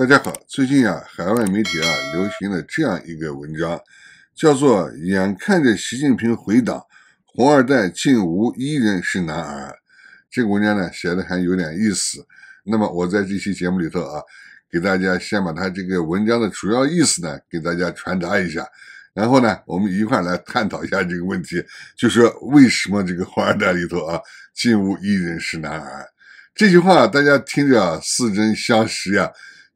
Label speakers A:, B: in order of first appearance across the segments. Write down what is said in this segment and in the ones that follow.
A: 大家好，最近啊，海外媒体啊，流行了这样一个文章，叫做“眼看着习近平回党，红二代竟无一人是男儿”。这个文章呢，写的还有点意思。那么，我在这期节目里头啊，给大家先把他这个文章的主要意思呢，给大家传达一下。然后呢，我们一块来探讨一下这个问题，就是为什么这个红二代里头啊，竟无一人是男儿？这句话大家听着似曾相识呀。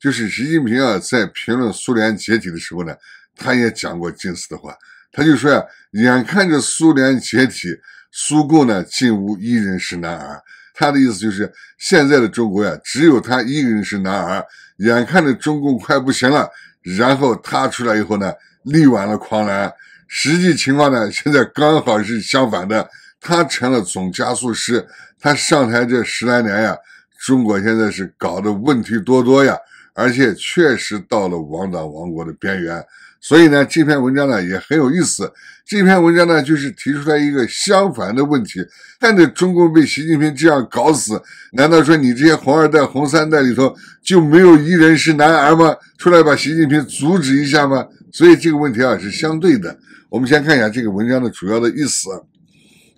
A: 就是习近平啊，在评论苏联解体的时候呢，他也讲过近似的话。他就说呀，眼看着苏联解体，苏共呢竟无一人是男儿。他的意思就是，现在的中国呀，只有他一个人是男儿。眼看着中共快不行了，然后他出来以后呢，力挽了狂澜。实际情况呢，现在刚好是相反的，他成了总加速师。他上台这十来年呀，中国现在是搞的问题多多呀。而且确实到了亡党亡国的边缘，所以呢，这篇文章呢也很有意思。这篇文章呢，就是提出来一个相反的问题：，看着中共被习近平这样搞死，难道说你这些红二代、红三代里头就没有一人是男儿吗？出来把习近平阻止一下吗？所以这个问题啊是相对的。我们先看一下这个文章的主要的意思。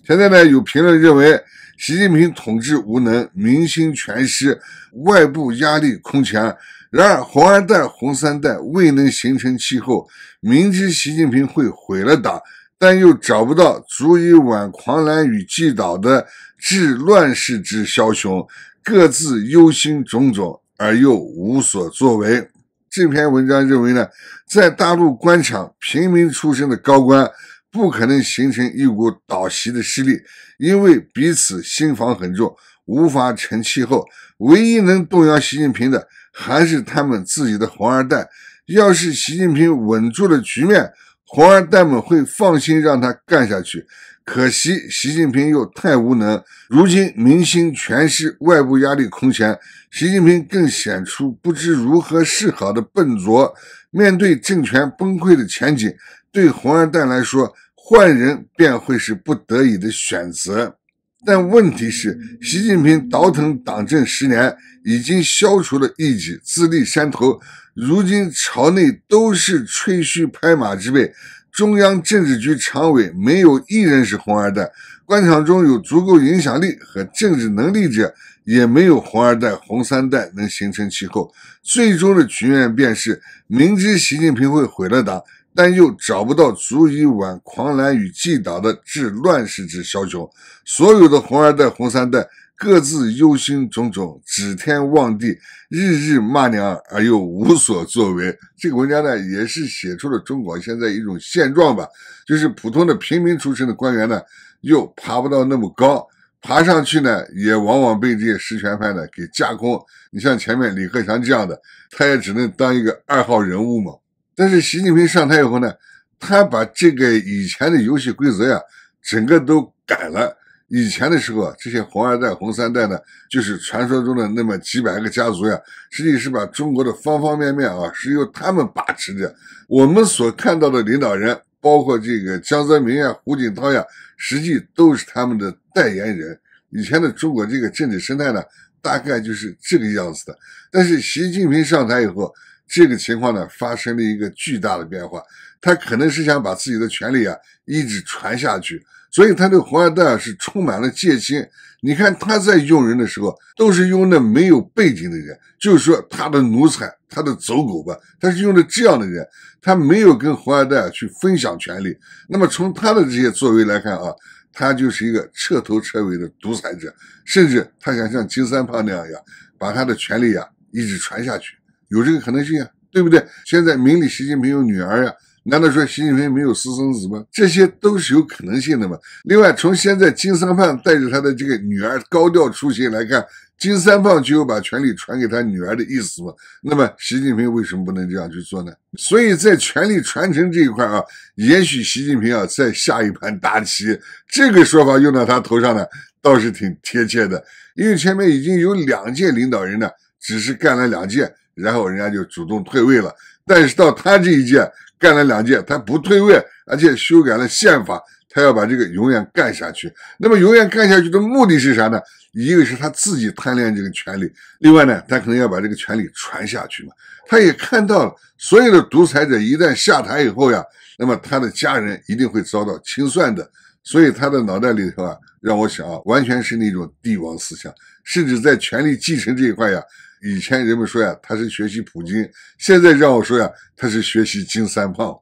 A: 现在呢，有评论认为，习近平统治无能，民心全失，外部压力空前。然而，红二代、红三代未能形成气候。明知习近平会毁了党，但又找不到足以挽狂澜于既倒的治乱世之枭雄，各自忧心忡忡而又无所作为。这篇文章认为呢，在大陆官场，平民出身的高官不可能形成一股倒席的势力，因为彼此心防很重。无法成气候，唯一能动摇习近平的还是他们自己的红二代。要是习近平稳住了局面，红二代们会放心让他干下去。可惜习近平又太无能，如今民心全是外部压力空前，习近平更显出不知如何是好的笨拙。面对政权崩溃的前景，对红二代来说，换人便会是不得已的选择。但问题是，习近平倒腾党政十年，已经消除了异己，自立山头。如今朝内都是吹嘘拍马之辈，中央政治局常委没有一人是红二代。官场中有足够影响力和政治能力者，也没有红二代、红三代能形成气候。最终的局面便是，明知习近平会毁了党。但又找不到足以挽狂澜于既倒的治乱世之枭雄，所有的红二代、红三代各自忧心忡忡，指天望地，日日骂娘，而又无所作为。这个文章呢，也是写出了中国现在一种现状吧，就是普通的平民出身的官员呢，又爬不到那么高，爬上去呢，也往往被这些实权派呢给架空。你像前面李克强这样的，他也只能当一个二号人物嘛。但是习近平上台以后呢，他把这个以前的游戏规则呀，整个都改了。以前的时候啊，这些红二代、红三代呢，就是传说中的那么几百个家族呀，实际是把中国的方方面面啊是由他们把持着。我们所看到的领导人，包括这个江泽民呀、胡锦涛呀，实际都是他们的代言人。以前的中国这个政治生态呢，大概就是这个样子的。但是习近平上台以后，这个情况呢，发生了一个巨大的变化。他可能是想把自己的权利啊，一直传下去，所以他对胡二代啊是充满了戒心。你看他在用人的时候，都是用那没有背景的人，就是说他的奴才、他的走狗吧，他是用的这样的人。他没有跟胡二蛋去分享权利。那么从他的这些作为来看啊，他就是一个彻头彻尾的独裁者，甚至他想像金三胖那样呀，把他的权利呀一直传下去。有这个可能性啊，对不对？现在明里习近平有女儿呀，难道说习近平没有私生子吗？这些都是有可能性的嘛。另外，从现在金三胖带着他的这个女儿高调出行来看，金三胖就有把权力传给他女儿的意思嘛。那么，习近平为什么不能这样去做呢？所以在权力传承这一块啊，也许习近平啊在下一盘大棋，这个说法用到他头上呢，倒是挺贴切的，因为前面已经有两届领导人了。只是干了两届，然后人家就主动退位了。但是到他这一届干了两届，他不退位，而且修改了宪法，他要把这个永远干下去。那么永远干下去的目的是啥呢？一个是他自己贪恋这个权利，另外呢，他可能要把这个权利传下去嘛。他也看到了所有的独裁者一旦下台以后呀，那么他的家人一定会遭到清算的。所以他的脑袋里头啊，让我想啊，完全是那种帝王思想，甚至在权力继承这一块呀。以前人们说呀，他是学习普京；现在让我说呀，他是学习金三胖。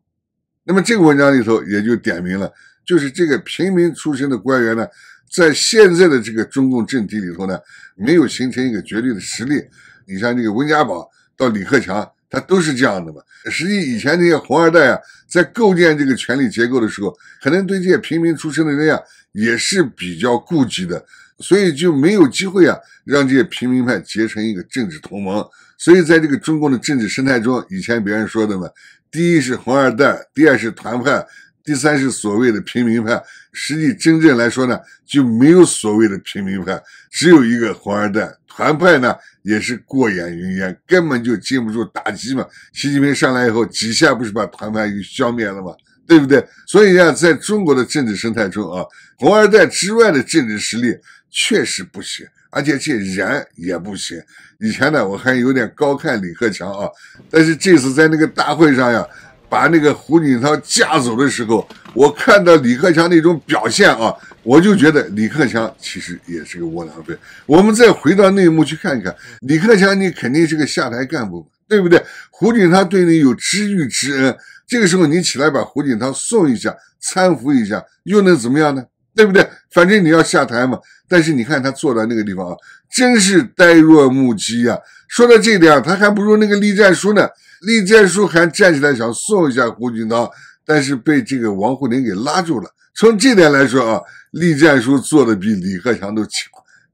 A: 那么这个文章里头也就点明了，就是这个平民出身的官员呢，在现在的这个中共政体里头呢，没有形成一个绝对的实力。你像这个温家宝到李克强，他都是这样的嘛。实际以前那些红二代啊，在构建这个权力结构的时候，可能对这些平民出身的人呀，也是比较顾忌的。所以就没有机会啊，让这些平民派结成一个政治同盟。所以在这个中共的政治生态中，以前别人说的嘛，第一是红二代，第二是团派，第三是所谓的平民派。实际真正来说呢，就没有所谓的平民派，只有一个红二代。团派呢也是过眼云烟，根本就经不住打击嘛。习近平上来以后，几下不是把团派给消灭了嘛，对不对？所以呀，在中国的政治生态中啊，红二代之外的政治实力。确实不行，而且这人也不行。以前呢，我还有点高看李克强啊，但是这次在那个大会上呀，把那个胡锦涛架走的时候，我看到李克强那种表现啊，我就觉得李克强其实也是个窝囊废。我们再回到内幕去看看，李克强你肯定是个下台干部，对不对？胡锦涛对你有知遇之恩，这个时候你起来把胡锦涛送一下，搀扶一下，又能怎么样呢？对不对？反正你要下台嘛。但是你看他坐在那个地方啊，真是呆若木鸡呀。说到这点，他还不如那个栗战书呢。栗战书还站起来想送一下胡锦涛，但是被这个王沪宁给拉住了。从这点来说啊，栗战书做的比李克强都强。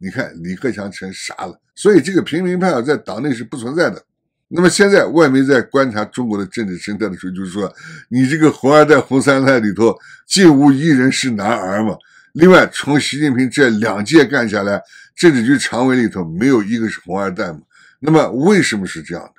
A: 你看李克强成啥了？所以这个平民派在党内是不存在的。那么现在外媒在观察中国的政治生态的时候，就是说你这个红二代、红三代里头，竟无一人是男儿嘛。另外，从习近平这两届干下来，政治局常委里头没有一个是红二代嘛。那么为什么是这样的？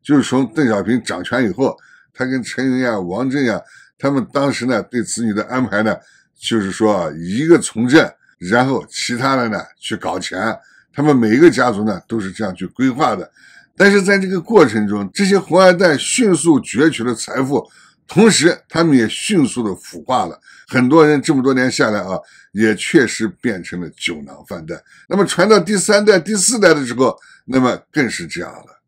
A: 就是从邓小平掌权以后，他跟陈云呀、王震呀，他们当时呢对子女的安排呢，就是说一个从政，然后其他的呢去搞钱。他们每一个家族呢都是这样去规划的。但是在这个过程中，这些红二代迅速攫取了财富，同时他们也迅速的腐化了。很多人这么多年下来啊，也确实变成了酒囊饭袋。那么传到第三代、第四代的时候，那么更是这样了。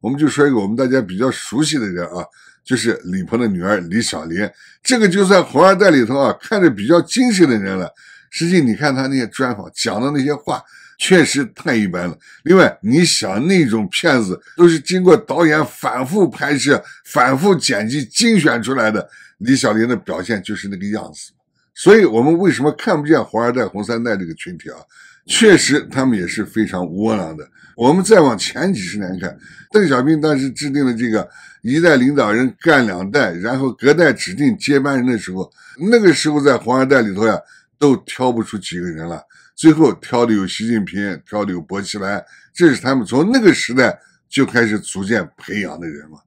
A: 我们就说一个我们大家比较熟悉的人啊，就是李鹏的女儿李小琳。这个就算红二代里头啊，看着比较精神的人了。实际你看他那些专访讲的那些话。确实太一般了。另外，你想那种片子都是经过导演反复拍摄、反复剪辑、精选出来的。李小林的表现就是那个样子。所以，我们为什么看不见黄二代、红三代这个群体啊？确实，他们也是非常窝囊的。我们再往前几十年看，邓小平当时制定了这个一代领导人干两代，然后隔代指定接班人的时候，那个时候在黄二代里头呀，都挑不出几个人了。最后挑的有习近平，挑的有薄熙来，这是他们从那个时代就开始逐渐培养的人嘛。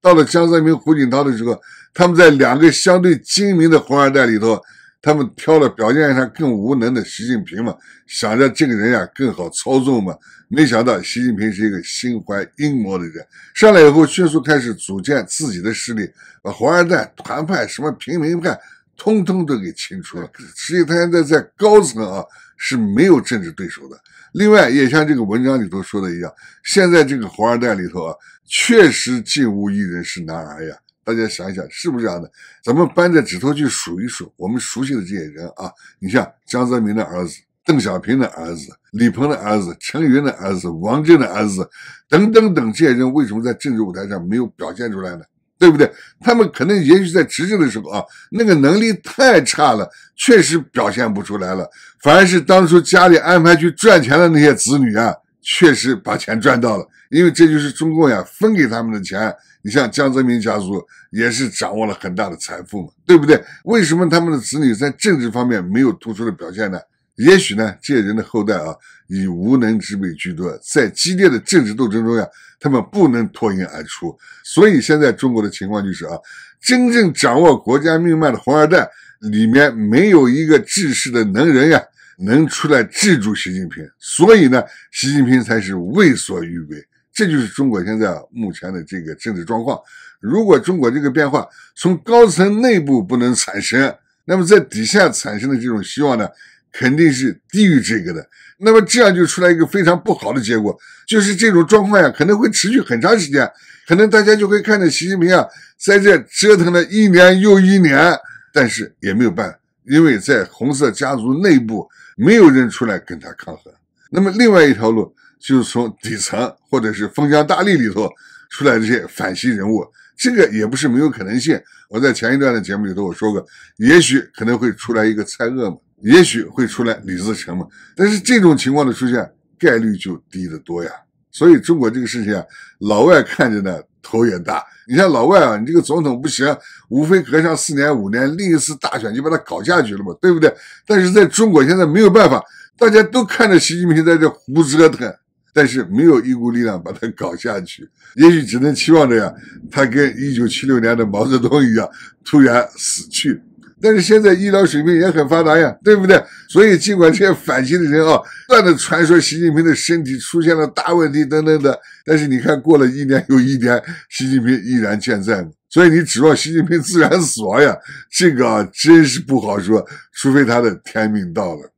A: 到了江泽民、胡锦涛的时候，他们在两个相对精明的黄二代里头，他们挑了表面上更无能的习近平嘛，想着这个人呀更好操纵嘛。没想到习近平是一个心怀阴谋的人，上来以后迅速开始组建自己的势力，把黄二代、团派、什么平民派，通通都给清除了。实际他现在在高层啊。是没有政治对手的。另外，也像这个文章里头说的一样，现在这个“红二代”里头啊，确实竟无一人是男儿呀。大家想一想，是不是这样的？咱们扳着指头去数一数，我们熟悉的这些人啊，你像江泽民的儿子、邓小平的儿子、李鹏的儿子、陈云的儿子、王震的儿子，等等等，这些人为什么在政治舞台上没有表现出来呢？对不对？他们可能也许在执政的时候啊，那个能力太差了，确实表现不出来了。反而是当初家里安排去赚钱的那些子女啊，确实把钱赚到了，因为这就是中共呀分给他们的钱。你像江泽民家族也是掌握了很大的财富嘛，对不对？为什么他们的子女在政治方面没有突出的表现呢？也许呢，这些人的后代啊。以无能之辈居多，在激烈的政治斗争中呀，他们不能脱颖而出。所以现在中国的情况就是啊，真正掌握国家命脉的红二代里面没有一个治世的能人呀，能出来制住习近平。所以呢，习近平才是为所欲为。这就是中国现在目前的这个政治状况。如果中国这个变化从高层内部不能产生，那么在底下产生的这种希望呢？肯定是低于这个的，那么这样就出来一个非常不好的结果，就是这种状况呀，可能会持续很长时间，可能大家就会看着习近平啊，在这折腾了一年又一年，但是也没有办法，因为在红色家族内部没有人出来跟他抗衡。那么另外一条路就是从底层或者是封疆大吏里头出来这些反习人物，这个也不是没有可能性。我在前一段的节目里头我说过，也许可能会出来一个蔡锷嘛。也许会出来李自成嘛，但是这种情况的出现概率就低得多呀。所以中国这个事情啊，老外看着呢头也大。你像老外啊，你这个总统不行，无非隔上四年五年另一次大选就把他搞下去了嘛，对不对？但是在中国现在没有办法，大家都看着习近平在这胡折腾，但是没有一股力量把他搞下去。也许只能期望着呀，他跟一九七六年的毛泽东一样突然死去。但是现在医疗水平也很发达呀，对不对？所以尽管这些反击的人啊，不断的传说习近平的身体出现了大问题等等的，但是你看过了一年又一年，习近平依然健在。所以你指望习近平自然死亡呀？这个真是不好说，除非他的天命到了。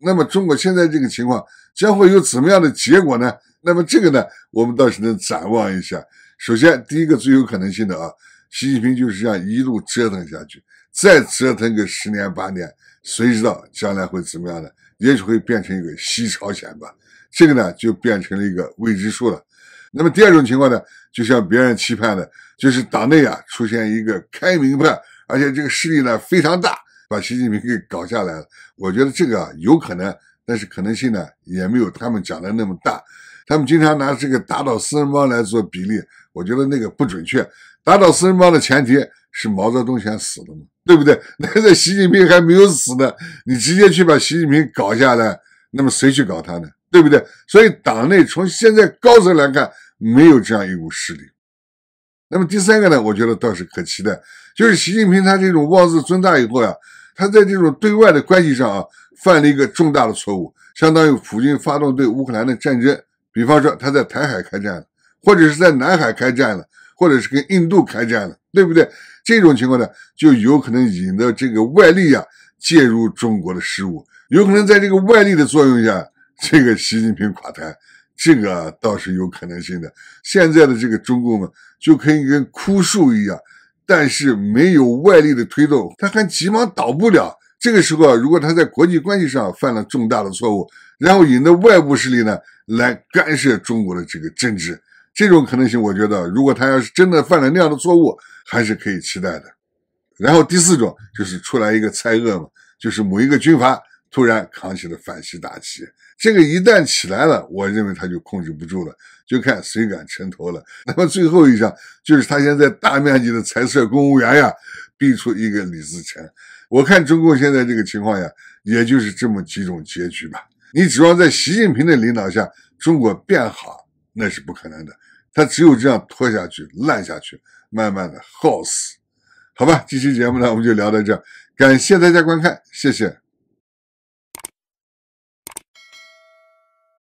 A: 那么中国现在这个情况将会有怎么样的结果呢？那么这个呢，我们倒是能展望一下。首先，第一个最有可能性的啊。习近平就是这样一路折腾下去，再折腾个十年八年，谁知道将来会怎么样呢？也许会变成一个西朝鲜吧，这个呢就变成了一个未知数了。那么第二种情况呢，就像别人期盼的，就是党内啊出现一个开明派，而且这个势力呢非常大，把习近平给搞下来了。我觉得这个有可能，但是可能性呢也没有他们讲的那么大。他们经常拿这个打倒四人帮来做比例，我觉得那个不准确。打倒四人帮的前提是毛泽东先死了嘛，对不对？那在习近平还没有死呢，你直接去把习近平搞下来，那么谁去搞他呢？对不对？所以党内从现在高层来看，没有这样一股势力。那么第三个呢，我觉得倒是可期待，就是习近平他这种妄自尊大以后呀，他在这种对外的关系上啊，犯了一个重大的错误，相当于普京发动对乌克兰的战争，比方说他在台海开战了，或者是在南海开战了。或者是跟印度开战了，对不对？这种情况呢，就有可能引得这个外力啊介入中国的事务，有可能在这个外力的作用下，这个习近平垮台，这个倒是有可能性的。现在的这个中共呢，就可以跟枯树一样，但是没有外力的推动，他还急忙倒不了。这个时候啊，如果他在国际关系上犯了重大的错误，然后引得外部势力呢来干涉中国的这个政治。这种可能性，我觉得如果他要是真的犯了那样的错误，还是可以期待的。然后第四种就是出来一个蔡锷嘛，就是某一个军阀突然扛起了反西大旗，这个一旦起来了，我认为他就控制不住了，就看谁敢承头了。那么最后一项就是他现在大面积的裁撤公务员呀，逼出一个李自成。我看中共现在这个情况呀，也就是这么几种结局吧。你指望在习近平的领导下，中国变好那是不可能的。他只有这样拖下去、烂下去，慢慢的耗死，好吧？这期节目呢，我们就聊到这儿，感谢大家观看，谢谢。